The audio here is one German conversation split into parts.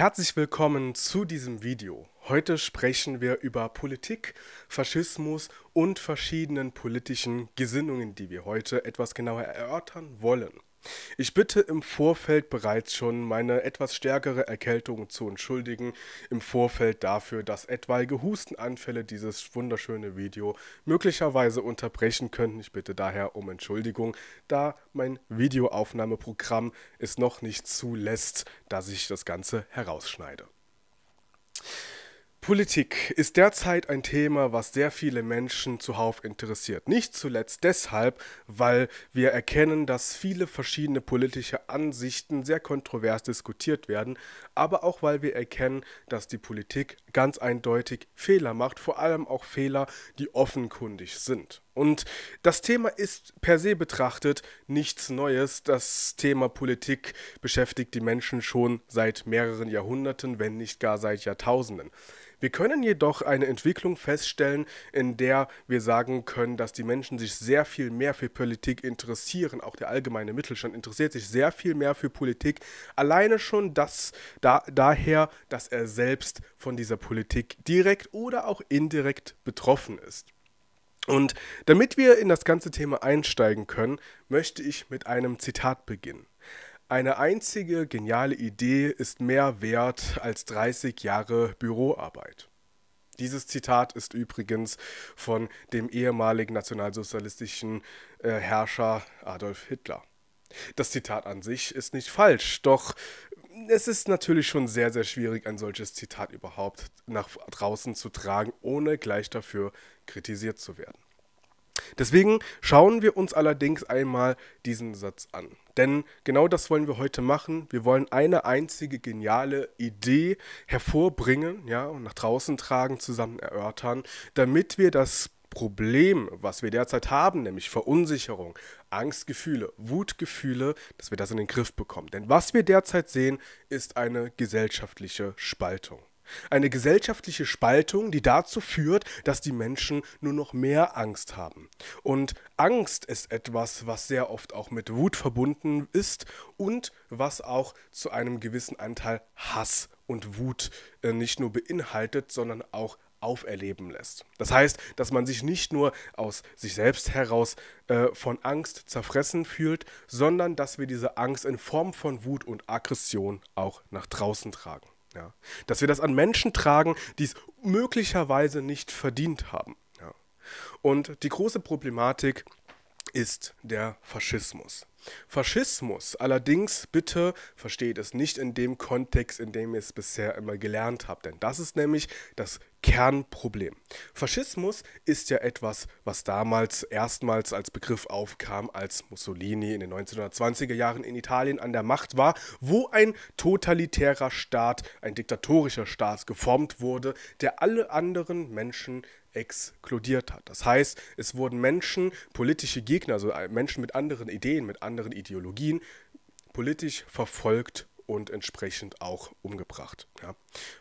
Herzlich willkommen zu diesem Video. Heute sprechen wir über Politik, Faschismus und verschiedenen politischen Gesinnungen, die wir heute etwas genauer erörtern wollen. Ich bitte im Vorfeld bereits schon, meine etwas stärkere Erkältung zu entschuldigen, im Vorfeld dafür, dass etwaige Hustenanfälle dieses wunderschöne Video möglicherweise unterbrechen könnten. Ich bitte daher um Entschuldigung, da mein Videoaufnahmeprogramm es noch nicht zulässt, dass ich das Ganze herausschneide. Politik ist derzeit ein Thema, was sehr viele Menschen zuhauf interessiert. Nicht zuletzt deshalb, weil wir erkennen, dass viele verschiedene politische Ansichten sehr kontrovers diskutiert werden, aber auch weil wir erkennen, dass die Politik ganz eindeutig Fehler macht, vor allem auch Fehler, die offenkundig sind. Und das Thema ist per se betrachtet nichts Neues. Das Thema Politik beschäftigt die Menschen schon seit mehreren Jahrhunderten, wenn nicht gar seit Jahrtausenden. Wir können jedoch eine Entwicklung feststellen, in der wir sagen können, dass die Menschen sich sehr viel mehr für Politik interessieren. Auch der allgemeine Mittelstand interessiert sich sehr viel mehr für Politik. Alleine schon das, da, daher, dass er selbst von dieser Politik direkt oder auch indirekt betroffen ist. Und damit wir in das ganze Thema einsteigen können, möchte ich mit einem Zitat beginnen. Eine einzige geniale Idee ist mehr wert als 30 Jahre Büroarbeit. Dieses Zitat ist übrigens von dem ehemaligen nationalsozialistischen äh, Herrscher Adolf Hitler. Das Zitat an sich ist nicht falsch, doch es ist natürlich schon sehr, sehr schwierig, ein solches Zitat überhaupt nach draußen zu tragen, ohne gleich dafür kritisiert zu werden. Deswegen schauen wir uns allerdings einmal diesen Satz an. Denn genau das wollen wir heute machen. Wir wollen eine einzige geniale Idee hervorbringen ja, und nach draußen tragen, zusammen erörtern, damit wir das Problem, was wir derzeit haben, nämlich Verunsicherung, Angstgefühle, Wutgefühle, dass wir das in den Griff bekommen. Denn was wir derzeit sehen, ist eine gesellschaftliche Spaltung. Eine gesellschaftliche Spaltung, die dazu führt, dass die Menschen nur noch mehr Angst haben. Und Angst ist etwas, was sehr oft auch mit Wut verbunden ist und was auch zu einem gewissen Anteil Hass und Wut äh, nicht nur beinhaltet, sondern auch auferleben lässt. Das heißt, dass man sich nicht nur aus sich selbst heraus äh, von Angst zerfressen fühlt, sondern dass wir diese Angst in Form von Wut und Aggression auch nach draußen tragen. Ja? Dass wir das an Menschen tragen, die es möglicherweise nicht verdient haben. Ja? Und die große Problematik ist der Faschismus. Faschismus allerdings bitte versteht es nicht in dem Kontext, in dem ihr es bisher immer gelernt habt, denn das ist nämlich das Kernproblem. Faschismus ist ja etwas, was damals erstmals als Begriff aufkam, als Mussolini in den 1920er Jahren in Italien an der Macht war, wo ein totalitärer Staat, ein diktatorischer Staat geformt wurde, der alle anderen Menschen exkludiert hat. Das heißt, es wurden Menschen, politische Gegner, also Menschen mit anderen Ideen, mit anderen Ideologien, politisch verfolgt und entsprechend auch umgebracht. Ja.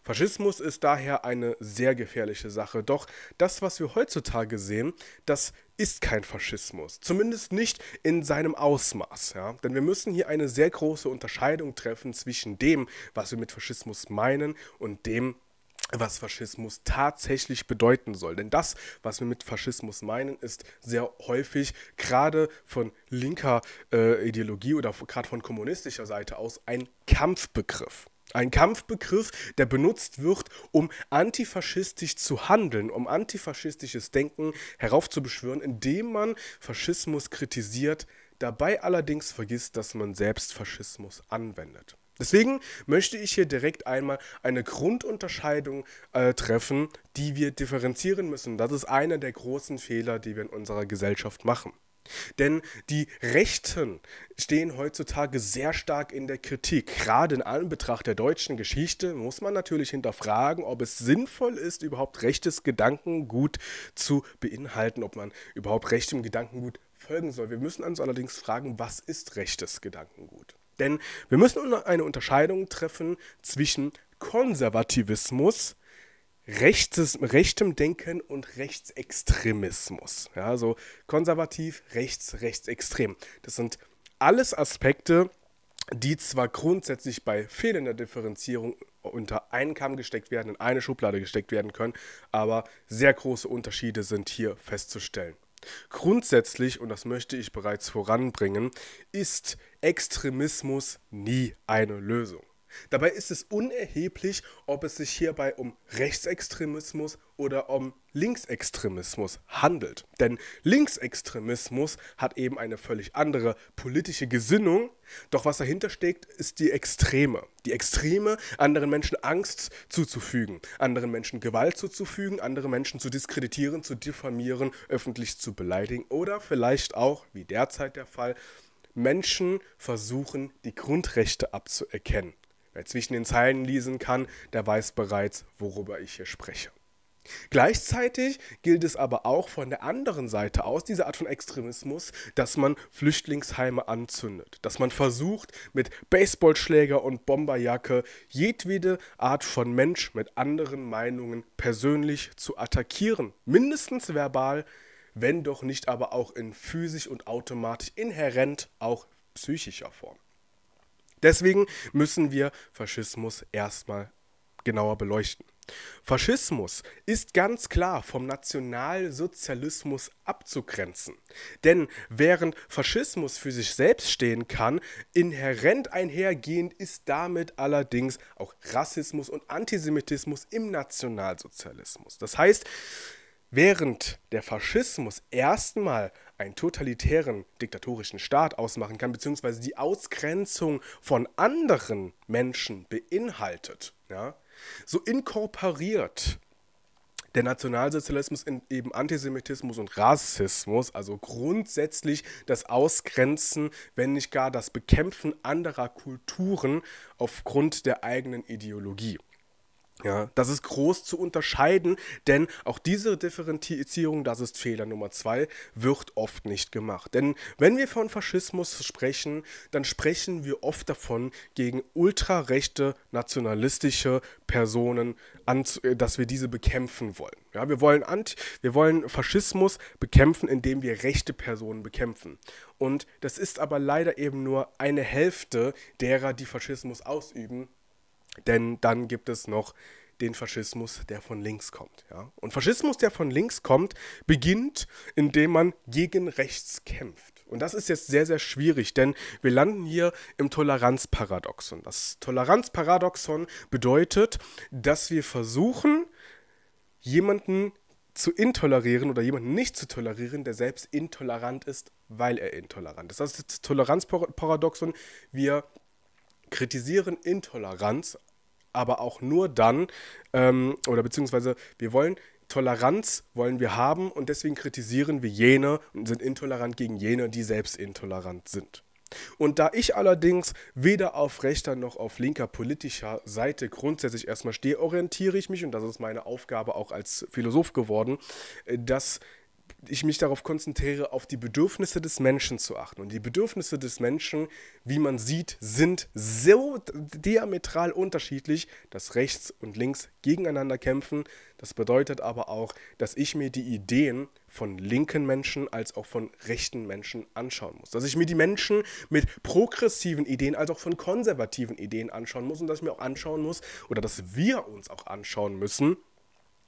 Faschismus ist daher eine sehr gefährliche Sache. Doch das, was wir heutzutage sehen, das ist kein Faschismus. Zumindest nicht in seinem Ausmaß. Ja. Denn wir müssen hier eine sehr große Unterscheidung treffen zwischen dem, was wir mit Faschismus meinen und dem, was Faschismus tatsächlich bedeuten soll. Denn das, was wir mit Faschismus meinen, ist sehr häufig gerade von linker äh, Ideologie oder gerade von kommunistischer Seite aus ein Kampfbegriff. Ein Kampfbegriff, der benutzt wird, um antifaschistisch zu handeln, um antifaschistisches Denken heraufzubeschwören, indem man Faschismus kritisiert, dabei allerdings vergisst, dass man selbst Faschismus anwendet. Deswegen möchte ich hier direkt einmal eine Grundunterscheidung äh, treffen, die wir differenzieren müssen. Das ist einer der großen Fehler, die wir in unserer Gesellschaft machen. Denn die Rechten stehen heutzutage sehr stark in der Kritik. Gerade in Anbetracht der deutschen Geschichte muss man natürlich hinterfragen, ob es sinnvoll ist, überhaupt rechtes Gedankengut zu beinhalten, ob man überhaupt rechtem Gedankengut folgen soll. Wir müssen uns allerdings fragen, was ist rechtes Gedankengut? Denn wir müssen eine Unterscheidung treffen zwischen Konservativismus, rechtes, rechtem Denken und Rechtsextremismus. Ja, also konservativ, rechts, rechtsextrem. Das sind alles Aspekte, die zwar grundsätzlich bei fehlender Differenzierung unter einen Kamm gesteckt werden, in eine Schublade gesteckt werden können, aber sehr große Unterschiede sind hier festzustellen. Grundsätzlich, und das möchte ich bereits voranbringen, ist Extremismus nie eine Lösung. Dabei ist es unerheblich, ob es sich hierbei um Rechtsextremismus oder um Linksextremismus handelt. Denn Linksextremismus hat eben eine völlig andere politische Gesinnung, doch was dahinter steckt, ist die Extreme. Die Extreme, anderen Menschen Angst zuzufügen, anderen Menschen Gewalt zuzufügen, andere Menschen zu diskreditieren, zu diffamieren, öffentlich zu beleidigen oder vielleicht auch, wie derzeit der Fall, Menschen versuchen, die Grundrechte abzuerkennen. Wer zwischen den Zeilen lesen kann, der weiß bereits, worüber ich hier spreche. Gleichzeitig gilt es aber auch von der anderen Seite aus, diese Art von Extremismus, dass man Flüchtlingsheime anzündet, dass man versucht, mit Baseballschläger und Bomberjacke jedwede Art von Mensch mit anderen Meinungen persönlich zu attackieren, mindestens verbal, wenn doch nicht aber auch in physisch und automatisch inhärent auch psychischer Form. Deswegen müssen wir Faschismus erstmal genauer beleuchten. Faschismus ist ganz klar vom Nationalsozialismus abzugrenzen. Denn während Faschismus für sich selbst stehen kann, inhärent einhergehend ist damit allerdings auch Rassismus und Antisemitismus im Nationalsozialismus. Das heißt, Während der Faschismus erstmal einen totalitären diktatorischen Staat ausmachen kann, beziehungsweise die Ausgrenzung von anderen Menschen beinhaltet, ja, so inkorporiert der Nationalsozialismus in eben Antisemitismus und Rassismus, also grundsätzlich das Ausgrenzen, wenn nicht gar das Bekämpfen anderer Kulturen aufgrund der eigenen Ideologie. Ja, das ist groß zu unterscheiden, denn auch diese Differenzierung, das ist Fehler Nummer zwei, wird oft nicht gemacht. Denn wenn wir von Faschismus sprechen, dann sprechen wir oft davon, gegen ultrarechte nationalistische Personen, äh, dass wir diese bekämpfen wollen. Ja, wir wollen, Ant wir wollen Faschismus bekämpfen, indem wir rechte Personen bekämpfen. Und das ist aber leider eben nur eine Hälfte derer, die Faschismus ausüben, denn dann gibt es noch den Faschismus, der von links kommt. Ja? Und Faschismus, der von links kommt, beginnt, indem man gegen rechts kämpft. Und das ist jetzt sehr, sehr schwierig, denn wir landen hier im Toleranzparadoxon. Das Toleranzparadoxon bedeutet, dass wir versuchen, jemanden zu intolerieren oder jemanden nicht zu tolerieren, der selbst intolerant ist, weil er intolerant ist. Das ist das Toleranzparadoxon. Wir kritisieren Intoleranz, aber auch nur dann, ähm, oder beziehungsweise wir wollen Toleranz wollen wir haben und deswegen kritisieren wir jene und sind intolerant gegen jene, die selbst intolerant sind. Und da ich allerdings weder auf rechter noch auf linker politischer Seite grundsätzlich erstmal stehe, orientiere ich mich, und das ist meine Aufgabe auch als Philosoph geworden, äh, dass ich mich darauf konzentriere, auf die Bedürfnisse des Menschen zu achten. Und die Bedürfnisse des Menschen, wie man sieht, sind so diametral unterschiedlich, dass rechts und links gegeneinander kämpfen. Das bedeutet aber auch, dass ich mir die Ideen von linken Menschen als auch von rechten Menschen anschauen muss. Dass ich mir die Menschen mit progressiven Ideen als auch von konservativen Ideen anschauen muss und dass ich mir auch anschauen muss oder dass wir uns auch anschauen müssen,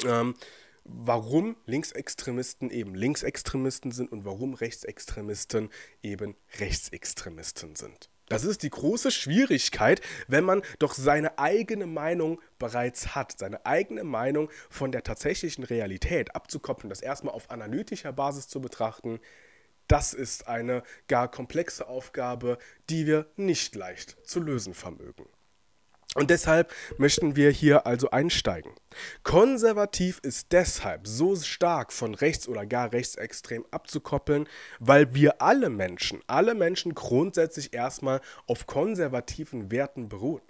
ähm, warum Linksextremisten eben Linksextremisten sind und warum Rechtsextremisten eben Rechtsextremisten sind. Das ist die große Schwierigkeit, wenn man doch seine eigene Meinung bereits hat, seine eigene Meinung von der tatsächlichen Realität abzukoppeln, das erstmal auf analytischer Basis zu betrachten. Das ist eine gar komplexe Aufgabe, die wir nicht leicht zu lösen vermögen. Und deshalb möchten wir hier also einsteigen. Konservativ ist deshalb so stark von rechts oder gar rechtsextrem abzukoppeln, weil wir alle Menschen, alle Menschen grundsätzlich erstmal auf konservativen Werten beruhen.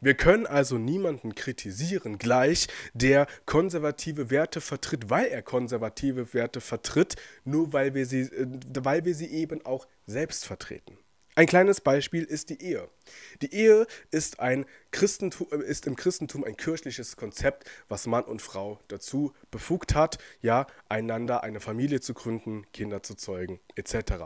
Wir können also niemanden kritisieren gleich, der konservative Werte vertritt, weil er konservative Werte vertritt, nur weil wir sie, äh, weil wir sie eben auch selbst vertreten. Ein kleines Beispiel ist die Ehe. Die Ehe ist, ein Christentum, äh, ist im Christentum ein kirchliches Konzept, was Mann und Frau dazu befugt hat, ja, einander eine Familie zu gründen, Kinder zu zeugen, etc.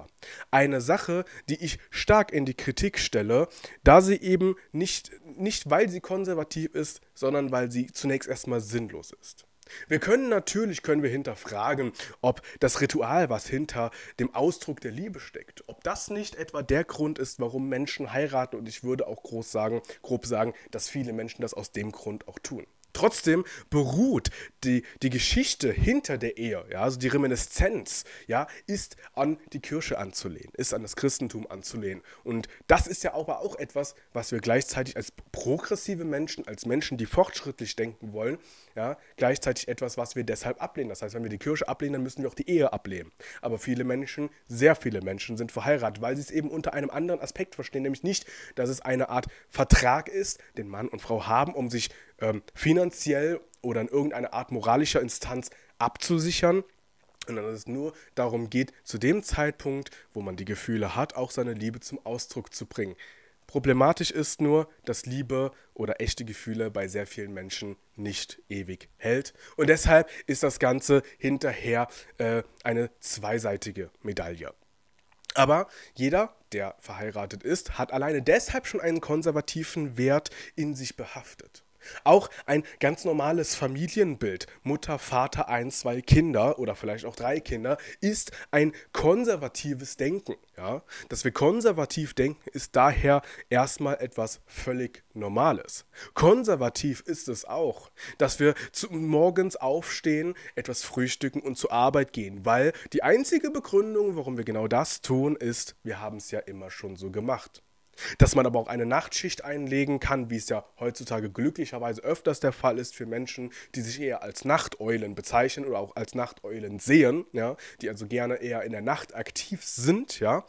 Eine Sache, die ich stark in die Kritik stelle, da sie eben nicht, nicht weil sie konservativ ist, sondern weil sie zunächst erstmal sinnlos ist. Wir können natürlich können wir hinterfragen, ob das Ritual, was hinter dem Ausdruck der Liebe steckt, ob das nicht etwa der Grund ist, warum Menschen heiraten und ich würde auch groß sagen, grob sagen, dass viele Menschen das aus dem Grund auch tun. Trotzdem beruht die, die Geschichte hinter der Ehe, ja, also die Reminiszenz, ja, ist an die Kirche anzulehnen, ist an das Christentum anzulehnen. Und das ist ja aber auch etwas, was wir gleichzeitig als progressive Menschen, als Menschen, die fortschrittlich denken wollen, ja, gleichzeitig etwas, was wir deshalb ablehnen. Das heißt, wenn wir die Kirche ablehnen, dann müssen wir auch die Ehe ablehnen. Aber viele Menschen, sehr viele Menschen sind verheiratet, weil sie es eben unter einem anderen Aspekt verstehen, nämlich nicht, dass es eine Art Vertrag ist, den Mann und Frau haben, um sich ähm, finanziell oder in irgendeiner Art moralischer Instanz abzusichern. Und dass es nur darum geht, zu dem Zeitpunkt, wo man die Gefühle hat, auch seine Liebe zum Ausdruck zu bringen. Problematisch ist nur, dass Liebe oder echte Gefühle bei sehr vielen Menschen nicht ewig hält. Und deshalb ist das Ganze hinterher äh, eine zweiseitige Medaille. Aber jeder, der verheiratet ist, hat alleine deshalb schon einen konservativen Wert in sich behaftet. Auch ein ganz normales Familienbild, Mutter, Vater, ein, zwei Kinder oder vielleicht auch drei Kinder, ist ein konservatives Denken. Ja? Dass wir konservativ denken, ist daher erstmal etwas völlig Normales. Konservativ ist es auch, dass wir zu, morgens aufstehen, etwas frühstücken und zur Arbeit gehen, weil die einzige Begründung, warum wir genau das tun, ist, wir haben es ja immer schon so gemacht. Dass man aber auch eine Nachtschicht einlegen kann, wie es ja heutzutage glücklicherweise öfters der Fall ist für Menschen, die sich eher als Nachteulen bezeichnen oder auch als Nachteulen sehen, ja, die also gerne eher in der Nacht aktiv sind, ja,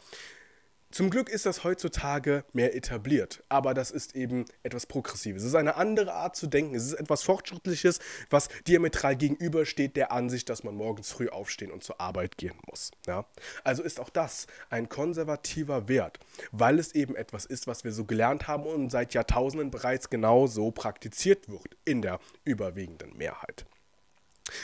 zum Glück ist das heutzutage mehr etabliert, aber das ist eben etwas Progressives. Es ist eine andere Art zu denken. Es ist etwas Fortschrittliches, was diametral gegenübersteht der Ansicht, dass man morgens früh aufstehen und zur Arbeit gehen muss. Ja? Also ist auch das ein konservativer Wert, weil es eben etwas ist, was wir so gelernt haben und seit Jahrtausenden bereits genauso praktiziert wird in der überwiegenden Mehrheit.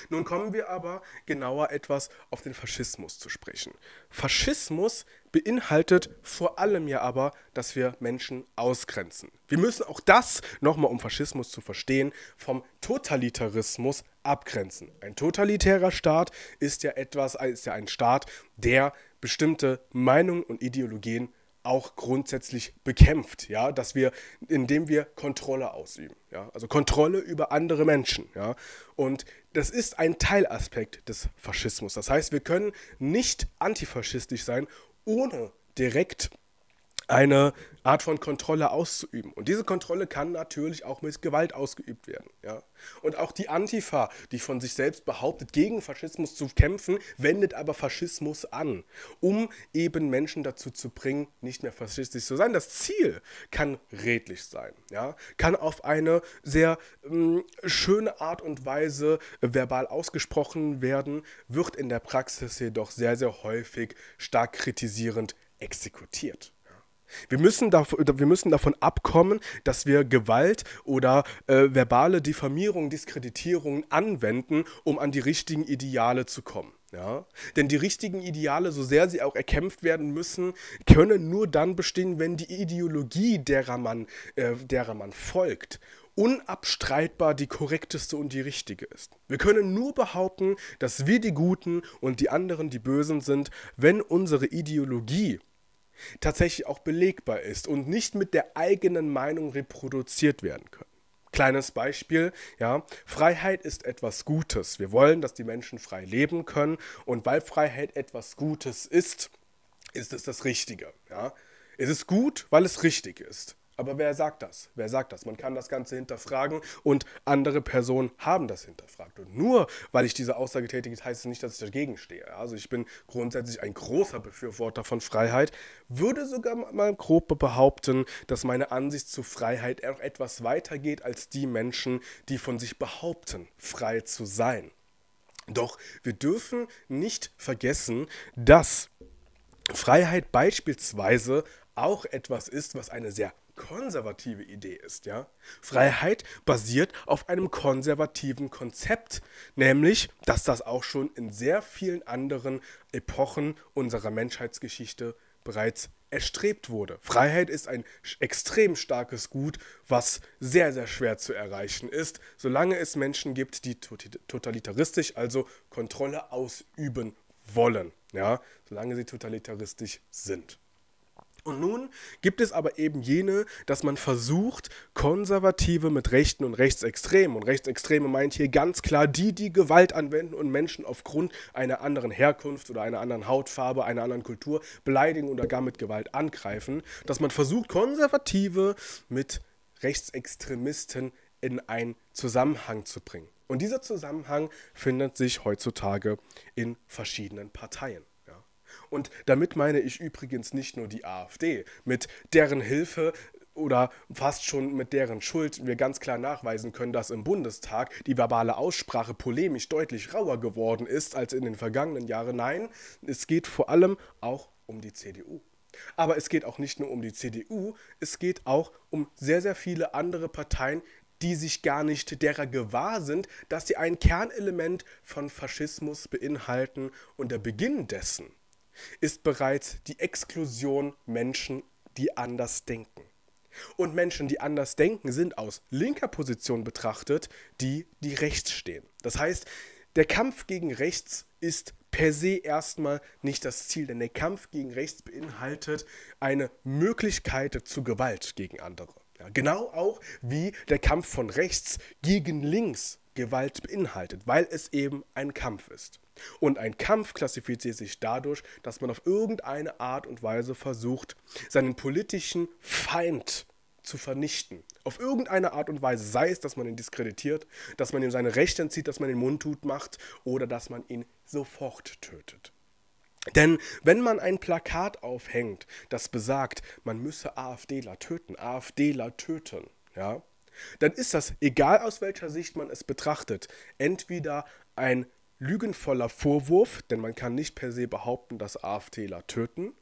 Nun kommen wir aber genauer etwas auf den Faschismus zu sprechen. Faschismus beinhaltet vor allem ja aber, dass wir Menschen ausgrenzen. Wir müssen auch das, nochmal um Faschismus zu verstehen, vom Totalitarismus abgrenzen. Ein totalitärer Staat ist ja etwas, ist ja ein Staat, der bestimmte Meinungen und Ideologien auch grundsätzlich bekämpft, ja, dass wir, indem wir Kontrolle ausüben, ja, also Kontrolle über andere Menschen, ja, und das ist ein Teilaspekt des Faschismus. Das heißt, wir können nicht antifaschistisch sein, ohne direkt eine Art von Kontrolle auszuüben. Und diese Kontrolle kann natürlich auch mit Gewalt ausgeübt werden. Ja? Und auch die Antifa, die von sich selbst behauptet, gegen Faschismus zu kämpfen, wendet aber Faschismus an, um eben Menschen dazu zu bringen, nicht mehr faschistisch zu sein. Das Ziel kann redlich sein, ja? kann auf eine sehr mh, hm, schöne Art und Weise verbal ausgesprochen werden, wird in der Praxis jedoch sehr, sehr häufig stark kritisierend exekutiert. Wir müssen, davon, wir müssen davon abkommen, dass wir Gewalt oder äh, verbale Diffamierung, Diskreditierung anwenden, um an die richtigen Ideale zu kommen. Ja? Denn die richtigen Ideale, so sehr sie auch erkämpft werden müssen, können nur dann bestehen, wenn die Ideologie, derer man, äh, derer man folgt, unabstreitbar die korrekteste und die richtige ist. Wir können nur behaupten, dass wir die Guten und die anderen die Bösen sind, wenn unsere Ideologie tatsächlich auch belegbar ist und nicht mit der eigenen Meinung reproduziert werden können. Kleines Beispiel, ja, Freiheit ist etwas Gutes. Wir wollen, dass die Menschen frei leben können und weil Freiheit etwas Gutes ist, ist es das Richtige, ja. Es ist gut, weil es richtig ist. Aber wer sagt das? Wer sagt das? Man kann das Ganze hinterfragen und andere Personen haben das hinterfragt. Und nur weil ich diese Aussage tätige, heißt es nicht, dass ich dagegen stehe. Also ich bin grundsätzlich ein großer Befürworter von Freiheit, würde sogar mal grob behaupten, dass meine Ansicht zu Freiheit auch etwas weiter geht als die Menschen, die von sich behaupten, frei zu sein. Doch wir dürfen nicht vergessen, dass Freiheit beispielsweise auch etwas ist, was eine sehr konservative Idee ist, ja. Freiheit basiert auf einem konservativen Konzept, nämlich, dass das auch schon in sehr vielen anderen Epochen unserer Menschheitsgeschichte bereits erstrebt wurde. Freiheit ist ein extrem starkes Gut, was sehr, sehr schwer zu erreichen ist, solange es Menschen gibt, die totalitaristisch, also Kontrolle ausüben wollen, ja, solange sie totalitaristisch sind. Und nun gibt es aber eben jene, dass man versucht, Konservative mit Rechten und Rechtsextremen, und Rechtsextreme meint hier ganz klar die, die Gewalt anwenden und Menschen aufgrund einer anderen Herkunft oder einer anderen Hautfarbe, einer anderen Kultur beleidigen oder gar mit Gewalt angreifen, dass man versucht, Konservative mit Rechtsextremisten in einen Zusammenhang zu bringen. Und dieser Zusammenhang findet sich heutzutage in verschiedenen Parteien. Und damit meine ich übrigens nicht nur die AfD, mit deren Hilfe oder fast schon mit deren Schuld wir ganz klar nachweisen können, dass im Bundestag die verbale Aussprache polemisch deutlich rauer geworden ist als in den vergangenen Jahren. Nein, es geht vor allem auch um die CDU. Aber es geht auch nicht nur um die CDU, es geht auch um sehr, sehr viele andere Parteien, die sich gar nicht derer gewahr sind, dass sie ein Kernelement von Faschismus beinhalten und der Beginn dessen ist bereits die Exklusion Menschen, die anders denken. Und Menschen, die anders denken, sind aus linker Position betrachtet die, die rechts stehen. Das heißt, der Kampf gegen rechts ist per se erstmal nicht das Ziel, denn der Kampf gegen rechts beinhaltet eine Möglichkeit zu Gewalt gegen andere. Ja, genau auch wie der Kampf von rechts gegen links Gewalt beinhaltet, weil es eben ein Kampf ist. Und ein Kampf klassifiziert sich dadurch, dass man auf irgendeine Art und Weise versucht, seinen politischen Feind zu vernichten. Auf irgendeine Art und Weise, sei es, dass man ihn diskreditiert, dass man ihm seine Rechte entzieht, dass man ihn mundtut macht oder dass man ihn sofort tötet. Denn wenn man ein Plakat aufhängt, das besagt, man müsse AfDler töten, AfDler töten, ja, dann ist das, egal aus welcher Sicht man es betrachtet, entweder ein lügenvoller Vorwurf, denn man kann nicht per se behaupten, dass AfDler töten.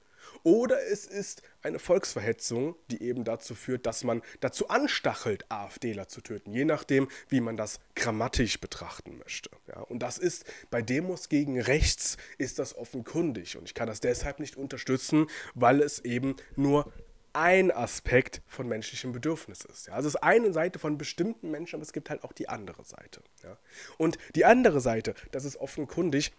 Oder es ist eine Volksverhetzung, die eben dazu führt, dass man dazu anstachelt, AfDler zu töten, je nachdem, wie man das grammatisch betrachten möchte. Ja, und das ist bei Demos gegen rechts ist das offenkundig. Und ich kann das deshalb nicht unterstützen, weil es eben nur ein Aspekt von menschlichem Bedürfnis ist. Ja? Also es ist eine Seite von bestimmten Menschen, aber es gibt halt auch die andere Seite. Ja? Und die andere Seite, das ist offenkundig,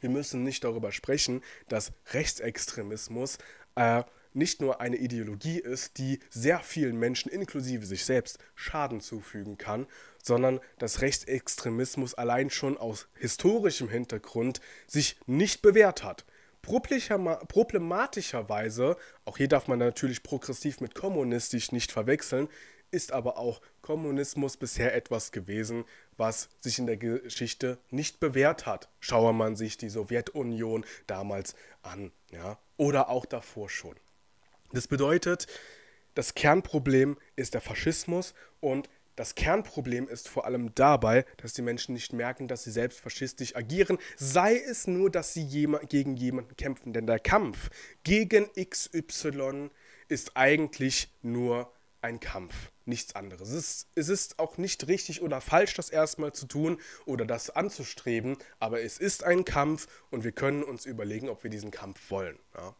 wir müssen nicht darüber sprechen, dass Rechtsextremismus äh, nicht nur eine Ideologie ist, die sehr vielen Menschen, inklusive sich selbst, Schaden zufügen kann, sondern dass Rechtsextremismus allein schon aus historischem Hintergrund sich nicht bewährt hat. Problematischerweise, auch hier darf man natürlich progressiv mit kommunistisch nicht verwechseln, ist aber auch Kommunismus bisher etwas gewesen, was sich in der Geschichte nicht bewährt hat. Schaue man sich die Sowjetunion damals an, ja, oder auch davor schon. Das bedeutet, das Kernproblem ist der Faschismus und das Kernproblem ist vor allem dabei, dass die Menschen nicht merken, dass sie selbst faschistisch agieren, sei es nur, dass sie gegen jemanden kämpfen. Denn der Kampf gegen XY ist eigentlich nur ein Kampf, nichts anderes. Es ist, es ist auch nicht richtig oder falsch, das erstmal zu tun oder das anzustreben, aber es ist ein Kampf und wir können uns überlegen, ob wir diesen Kampf wollen. Ja?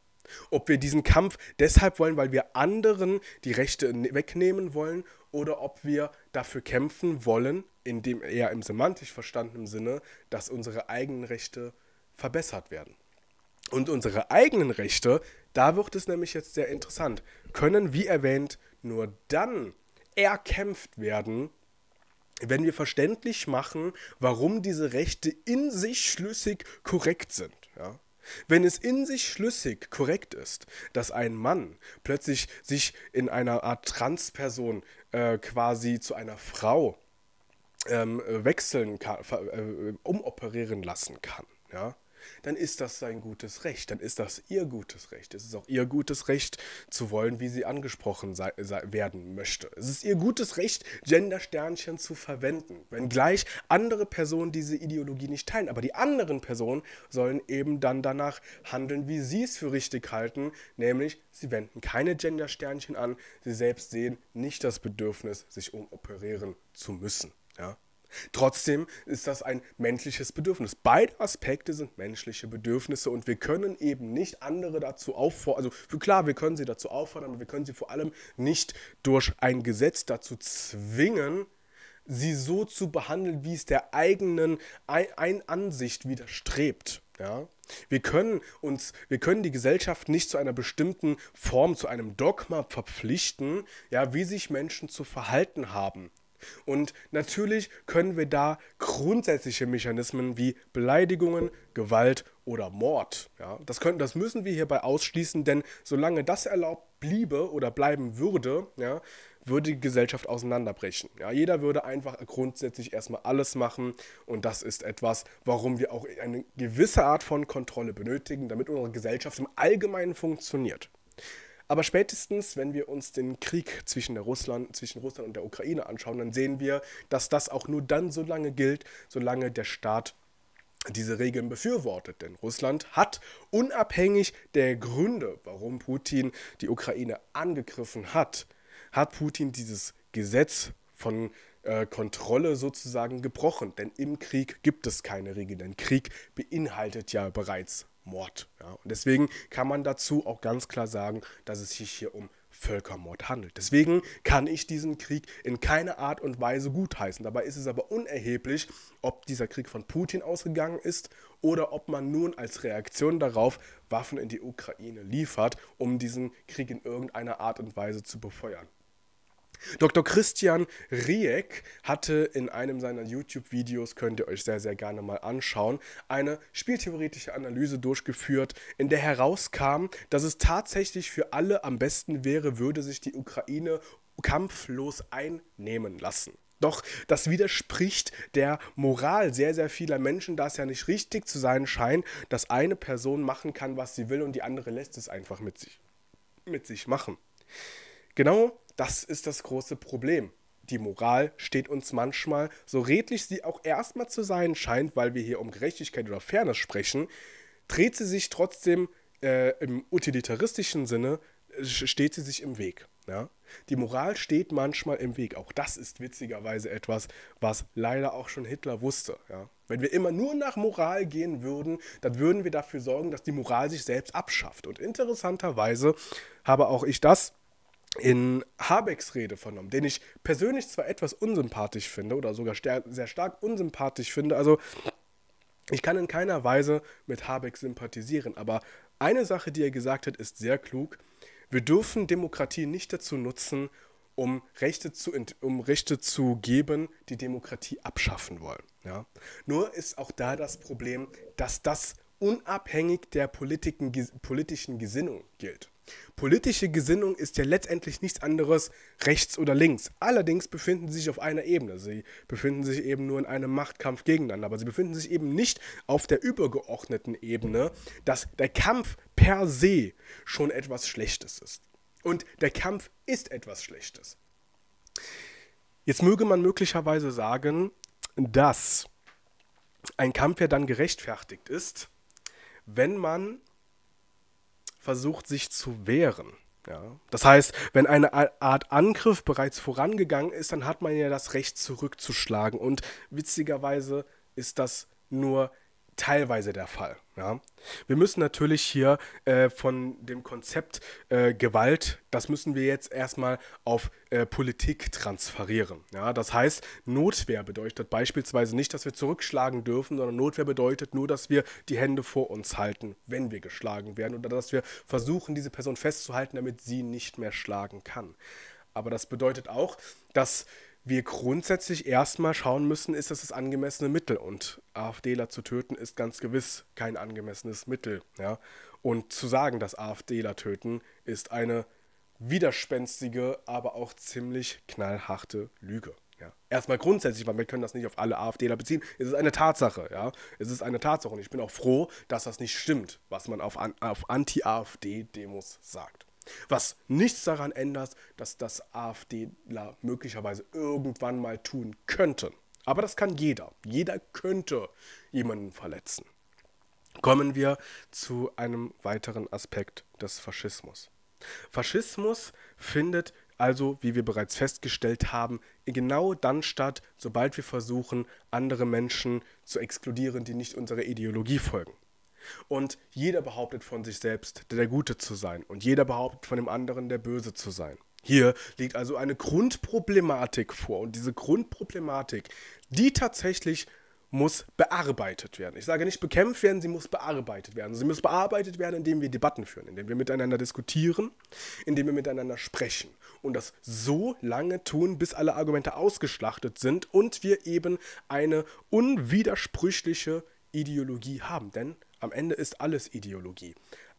Ob wir diesen Kampf deshalb wollen, weil wir anderen die Rechte wegnehmen wollen oder ob wir dafür kämpfen wollen, in dem eher im semantisch verstandenen Sinne, dass unsere eigenen Rechte verbessert werden. Und unsere eigenen Rechte, da wird es nämlich jetzt sehr interessant, können, wie erwähnt, nur dann erkämpft werden, wenn wir verständlich machen, warum diese Rechte in sich schlüssig korrekt sind. Ja? Wenn es in sich schlüssig korrekt ist, dass ein Mann plötzlich sich in einer Art Transperson äh, quasi zu einer Frau ähm, wechseln kann, äh, umoperieren lassen kann, ja, dann ist das sein gutes Recht, dann ist das ihr gutes Recht. Es ist auch ihr gutes Recht zu wollen, wie sie angesprochen werden möchte. Es ist ihr gutes Recht, Gendersternchen zu verwenden, wenngleich andere Personen diese Ideologie nicht teilen. Aber die anderen Personen sollen eben dann danach handeln, wie sie es für richtig halten, nämlich sie wenden keine Gendersternchen an, sie selbst sehen nicht das Bedürfnis, sich umoperieren zu müssen. Ja? Trotzdem ist das ein menschliches Bedürfnis. Beide Aspekte sind menschliche Bedürfnisse und wir können eben nicht andere dazu auffordern. Also klar, wir können sie dazu auffordern, aber wir können sie vor allem nicht durch ein Gesetz dazu zwingen, sie so zu behandeln, wie es der eigenen ein ein Ansicht widerstrebt. Ja? Wir, können uns, wir können die Gesellschaft nicht zu einer bestimmten Form, zu einem Dogma verpflichten, ja, wie sich Menschen zu verhalten haben. Und natürlich können wir da grundsätzliche Mechanismen wie Beleidigungen, Gewalt oder Mord, ja, das, können, das müssen wir hierbei ausschließen, denn solange das erlaubt bliebe oder bleiben würde, ja, würde die Gesellschaft auseinanderbrechen. Ja, jeder würde einfach grundsätzlich erstmal alles machen und das ist etwas, warum wir auch eine gewisse Art von Kontrolle benötigen, damit unsere Gesellschaft im Allgemeinen funktioniert. Aber spätestens, wenn wir uns den Krieg zwischen, Russland, zwischen Russland und der Ukraine anschauen, dann sehen wir, dass das auch nur dann so lange gilt, solange der Staat diese Regeln befürwortet. Denn Russland hat unabhängig der Gründe, warum Putin die Ukraine angegriffen hat, hat Putin dieses Gesetz von äh, Kontrolle sozusagen gebrochen. Denn im Krieg gibt es keine Regeln. Denn Krieg beinhaltet ja bereits Mord. Ja? Und deswegen kann man dazu auch ganz klar sagen, dass es sich hier um Völkermord handelt. Deswegen kann ich diesen Krieg in keiner Art und Weise gutheißen. Dabei ist es aber unerheblich, ob dieser Krieg von Putin ausgegangen ist oder ob man nun als Reaktion darauf Waffen in die Ukraine liefert, um diesen Krieg in irgendeiner Art und Weise zu befeuern. Dr. Christian Rieck hatte in einem seiner YouTube-Videos, könnt ihr euch sehr, sehr gerne mal anschauen, eine spieltheoretische Analyse durchgeführt, in der herauskam, dass es tatsächlich für alle am besten wäre, würde sich die Ukraine kampflos einnehmen lassen. Doch das widerspricht der Moral sehr, sehr vieler Menschen, da es ja nicht richtig zu sein scheint, dass eine Person machen kann, was sie will und die andere lässt es einfach mit sich, mit sich machen. Genau das ist das große Problem. Die Moral steht uns manchmal, so redlich sie auch erstmal zu sein scheint, weil wir hier um Gerechtigkeit oder Fairness sprechen, dreht sie sich trotzdem äh, im utilitaristischen Sinne, steht sie sich im Weg. Ja? Die Moral steht manchmal im Weg. Auch das ist witzigerweise etwas, was leider auch schon Hitler wusste. Ja? Wenn wir immer nur nach Moral gehen würden, dann würden wir dafür sorgen, dass die Moral sich selbst abschafft. Und interessanterweise habe auch ich das in Habecks Rede vernommen, den ich persönlich zwar etwas unsympathisch finde oder sogar sehr stark unsympathisch finde. Also ich kann in keiner Weise mit Habeck sympathisieren, aber eine Sache, die er gesagt hat, ist sehr klug. Wir dürfen Demokratie nicht dazu nutzen, um Rechte zu, um Rechte zu geben, die Demokratie abschaffen wollen. Ja? Nur ist auch da das Problem, dass das unabhängig der politischen Gesinnung gilt. Politische Gesinnung ist ja letztendlich nichts anderes rechts oder links. Allerdings befinden sie sich auf einer Ebene. Sie befinden sich eben nur in einem Machtkampf gegeneinander, aber sie befinden sich eben nicht auf der übergeordneten Ebene, dass der Kampf per se schon etwas Schlechtes ist. Und der Kampf ist etwas Schlechtes. Jetzt möge man möglicherweise sagen, dass ein Kampf ja dann gerechtfertigt ist, wenn man versucht, sich zu wehren. Ja. Das heißt, wenn eine Art Angriff bereits vorangegangen ist, dann hat man ja das Recht zurückzuschlagen. Und witzigerweise ist das nur teilweise der Fall. Ja? Wir müssen natürlich hier äh, von dem Konzept äh, Gewalt, das müssen wir jetzt erstmal auf äh, Politik transferieren. Ja? Das heißt, Notwehr bedeutet beispielsweise nicht, dass wir zurückschlagen dürfen, sondern Notwehr bedeutet nur, dass wir die Hände vor uns halten, wenn wir geschlagen werden oder dass wir versuchen, diese Person festzuhalten, damit sie nicht mehr schlagen kann. Aber das bedeutet auch, dass wir grundsätzlich erstmal schauen müssen, ist das das angemessene Mittel. Und AfDler zu töten ist ganz gewiss kein angemessenes Mittel. Ja? Und zu sagen, dass AfDler töten, ist eine widerspenstige, aber auch ziemlich knallharte Lüge. Ja. Erstmal grundsätzlich, weil wir können das nicht auf alle AfDler beziehen. Es ist eine Tatsache, ja. Es ist eine Tatsache. Und ich bin auch froh, dass das nicht stimmt, was man auf, auf Anti-AfD-Demos sagt. Was nichts daran ändert, dass das AfDler möglicherweise irgendwann mal tun könnte. Aber das kann jeder. Jeder könnte jemanden verletzen. Kommen wir zu einem weiteren Aspekt des Faschismus. Faschismus findet also, wie wir bereits festgestellt haben, genau dann statt, sobald wir versuchen, andere Menschen zu exkludieren, die nicht unserer Ideologie folgen. Und jeder behauptet von sich selbst, der Gute zu sein. Und jeder behauptet von dem anderen, der Böse zu sein. Hier liegt also eine Grundproblematik vor. Und diese Grundproblematik, die tatsächlich muss bearbeitet werden. Ich sage nicht bekämpft werden, sie muss bearbeitet werden. Sie muss bearbeitet werden, indem wir Debatten führen, indem wir miteinander diskutieren, indem wir miteinander sprechen. Und das so lange tun, bis alle Argumente ausgeschlachtet sind und wir eben eine unwidersprüchliche Ideologie haben. Denn am Ende ist alles Ideologie.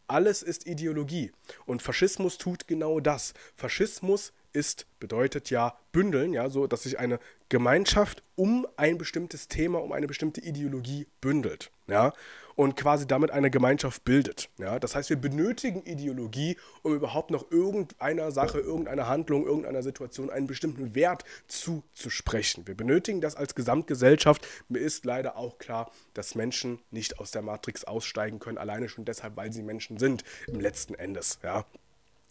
Alles ist Ideologie. Und Faschismus tut genau das. Faschismus ist, bedeutet ja bündeln, ja, so dass sich eine Gemeinschaft um ein bestimmtes Thema, um eine bestimmte Ideologie bündelt. Ja und quasi damit eine Gemeinschaft bildet. Ja? Das heißt, wir benötigen Ideologie, um überhaupt noch irgendeiner Sache, irgendeiner Handlung, irgendeiner Situation einen bestimmten Wert zuzusprechen. Wir benötigen das als Gesamtgesellschaft. Mir ist leider auch klar, dass Menschen nicht aus der Matrix aussteigen können, alleine schon deshalb, weil sie Menschen sind, im letzten Endes. Ja?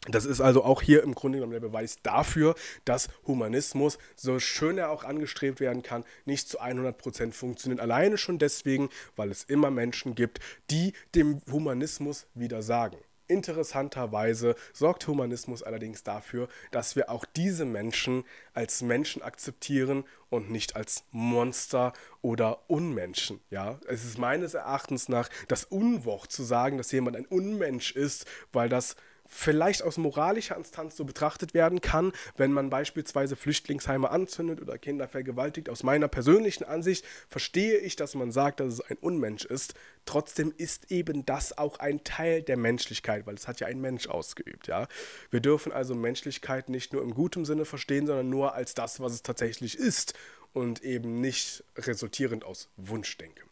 Das ist also auch hier im Grunde genommen der Beweis dafür, dass Humanismus, so schön er auch angestrebt werden kann, nicht zu 100% funktioniert. Alleine schon deswegen, weil es immer Menschen gibt, die dem Humanismus widersagen. Interessanterweise sorgt Humanismus allerdings dafür, dass wir auch diese Menschen als Menschen akzeptieren und nicht als Monster oder Unmenschen. Ja, es ist meines Erachtens nach das Unwort zu sagen, dass jemand ein Unmensch ist, weil das vielleicht aus moralischer Instanz so betrachtet werden kann, wenn man beispielsweise Flüchtlingsheime anzündet oder Kinder vergewaltigt. Aus meiner persönlichen Ansicht verstehe ich, dass man sagt, dass es ein Unmensch ist. Trotzdem ist eben das auch ein Teil der Menschlichkeit, weil es hat ja ein Mensch ausgeübt, ja. Wir dürfen also Menschlichkeit nicht nur im guten Sinne verstehen, sondern nur als das, was es tatsächlich ist und eben nicht resultierend aus Wunschdenken.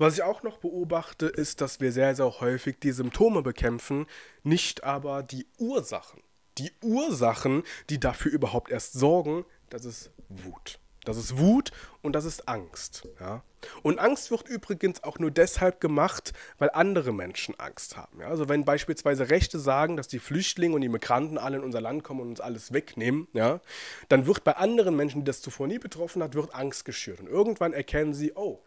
Was ich auch noch beobachte, ist, dass wir sehr, sehr häufig die Symptome bekämpfen, nicht aber die Ursachen. Die Ursachen, die dafür überhaupt erst sorgen, das ist Wut. Das ist Wut und das ist Angst. Ja? Und Angst wird übrigens auch nur deshalb gemacht, weil andere Menschen Angst haben. Ja? Also wenn beispielsweise Rechte sagen, dass die Flüchtlinge und die Migranten alle in unser Land kommen und uns alles wegnehmen, ja? dann wird bei anderen Menschen, die das zuvor nie betroffen hat, wird Angst geschürt. Und irgendwann erkennen sie, oh,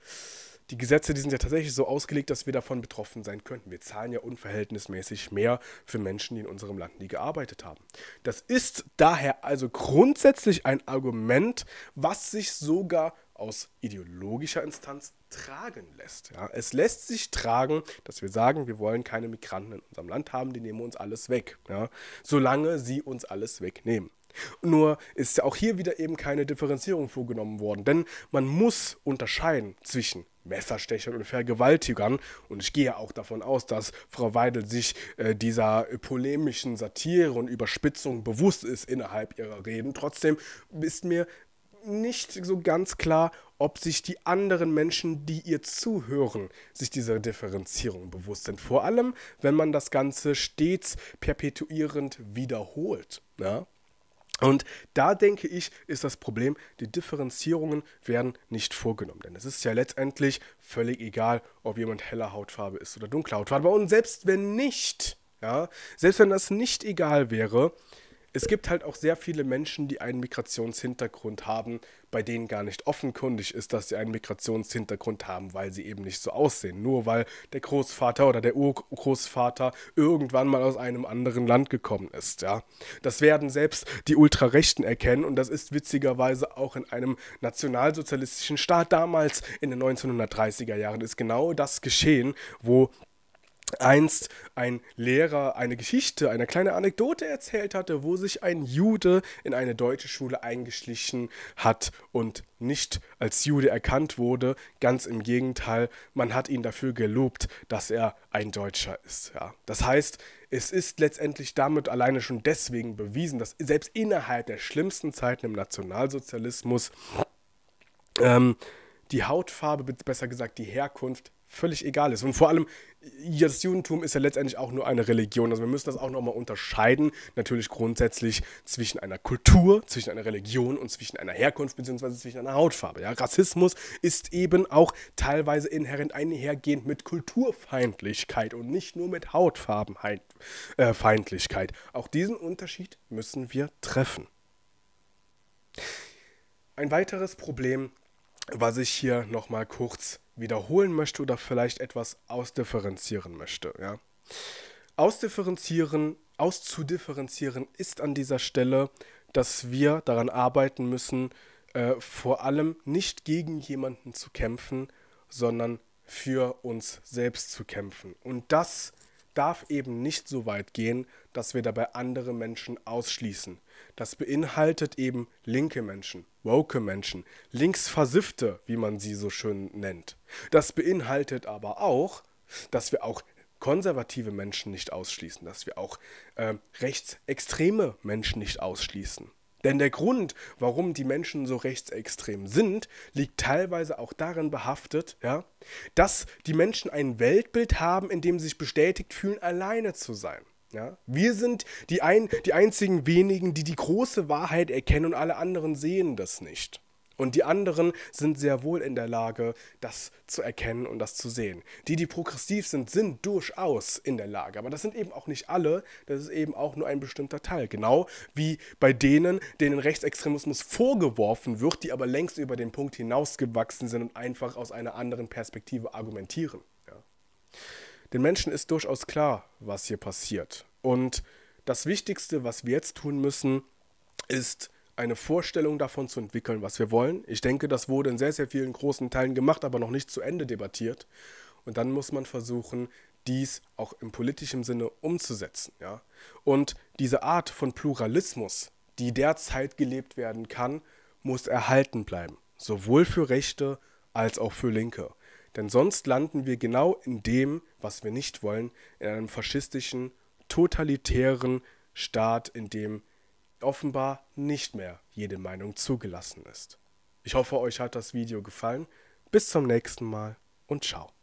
die Gesetze, die sind ja tatsächlich so ausgelegt, dass wir davon betroffen sein könnten. Wir zahlen ja unverhältnismäßig mehr für Menschen, die in unserem Land nie gearbeitet haben. Das ist daher also grundsätzlich ein Argument, was sich sogar aus ideologischer Instanz tragen lässt. Ja, es lässt sich tragen, dass wir sagen, wir wollen keine Migranten in unserem Land haben, die nehmen uns alles weg, ja, solange sie uns alles wegnehmen. Nur ist ja auch hier wieder eben keine Differenzierung vorgenommen worden, denn man muss unterscheiden zwischen Messerstechern und Vergewaltigern. Und ich gehe auch davon aus, dass Frau Weidel sich äh, dieser polemischen Satire und Überspitzung bewusst ist innerhalb ihrer Reden. Trotzdem ist mir nicht so ganz klar, ob sich die anderen Menschen, die ihr zuhören, sich dieser Differenzierung bewusst sind. Vor allem, wenn man das Ganze stets perpetuierend wiederholt. Ja? Und da denke ich, ist das Problem, die Differenzierungen werden nicht vorgenommen. Denn es ist ja letztendlich völlig egal, ob jemand heller Hautfarbe ist oder dunkler Hautfarbe. Und selbst wenn nicht, ja, selbst wenn das nicht egal wäre, es gibt halt auch sehr viele Menschen, die einen Migrationshintergrund haben, bei denen gar nicht offenkundig ist, dass sie einen Migrationshintergrund haben, weil sie eben nicht so aussehen. Nur weil der Großvater oder der Urgroßvater irgendwann mal aus einem anderen Land gekommen ist, ja. Das werden selbst die Ultrarechten erkennen und das ist witzigerweise auch in einem nationalsozialistischen Staat damals in den 1930er Jahren ist genau das geschehen, wo einst ein Lehrer eine Geschichte, eine kleine Anekdote erzählt hatte, wo sich ein Jude in eine deutsche Schule eingeschlichen hat und nicht als Jude erkannt wurde. Ganz im Gegenteil, man hat ihn dafür gelobt, dass er ein Deutscher ist. Ja. Das heißt, es ist letztendlich damit alleine schon deswegen bewiesen, dass selbst innerhalb der schlimmsten Zeiten im Nationalsozialismus ähm, die Hautfarbe, besser gesagt die Herkunft, völlig egal ist. Und vor allem das Judentum ist ja letztendlich auch nur eine Religion. Also wir müssen das auch nochmal unterscheiden, natürlich grundsätzlich zwischen einer Kultur, zwischen einer Religion und zwischen einer Herkunft bzw. zwischen einer Hautfarbe. Ja? Rassismus ist eben auch teilweise inhärent einhergehend mit Kulturfeindlichkeit und nicht nur mit Hautfarbenfeindlichkeit. Äh, auch diesen Unterschied müssen wir treffen. Ein weiteres Problem, was ich hier nochmal kurz wiederholen möchte oder vielleicht etwas ausdifferenzieren möchte. Ja? Ausdifferenzieren, auszudifferenzieren ist an dieser Stelle, dass wir daran arbeiten müssen, äh, vor allem nicht gegen jemanden zu kämpfen, sondern für uns selbst zu kämpfen. Und das darf eben nicht so weit gehen, dass wir dabei andere Menschen ausschließen. Das beinhaltet eben linke Menschen, woke Menschen, linksversiffte, wie man sie so schön nennt. Das beinhaltet aber auch, dass wir auch konservative Menschen nicht ausschließen, dass wir auch äh, rechtsextreme Menschen nicht ausschließen. Denn der Grund, warum die Menschen so rechtsextrem sind, liegt teilweise auch darin behaftet, ja, dass die Menschen ein Weltbild haben, in dem sie sich bestätigt fühlen, alleine zu sein. Ja? Wir sind die, ein, die einzigen wenigen, die die große Wahrheit erkennen und alle anderen sehen das nicht. Und die anderen sind sehr wohl in der Lage, das zu erkennen und das zu sehen. Die, die progressiv sind, sind durchaus in der Lage. Aber das sind eben auch nicht alle, das ist eben auch nur ein bestimmter Teil. Genau wie bei denen, denen Rechtsextremismus vorgeworfen wird, die aber längst über den Punkt hinausgewachsen sind und einfach aus einer anderen Perspektive argumentieren. Ja. Den Menschen ist durchaus klar, was hier passiert. Und das Wichtigste, was wir jetzt tun müssen, ist eine Vorstellung davon zu entwickeln, was wir wollen. Ich denke, das wurde in sehr, sehr vielen großen Teilen gemacht, aber noch nicht zu Ende debattiert. Und dann muss man versuchen, dies auch im politischen Sinne umzusetzen. Ja? Und diese Art von Pluralismus, die derzeit gelebt werden kann, muss erhalten bleiben. Sowohl für Rechte als auch für Linke. Denn sonst landen wir genau in dem, was wir nicht wollen, in einem faschistischen, totalitären Staat, in dem offenbar nicht mehr jede Meinung zugelassen ist. Ich hoffe, euch hat das Video gefallen. Bis zum nächsten Mal und ciao.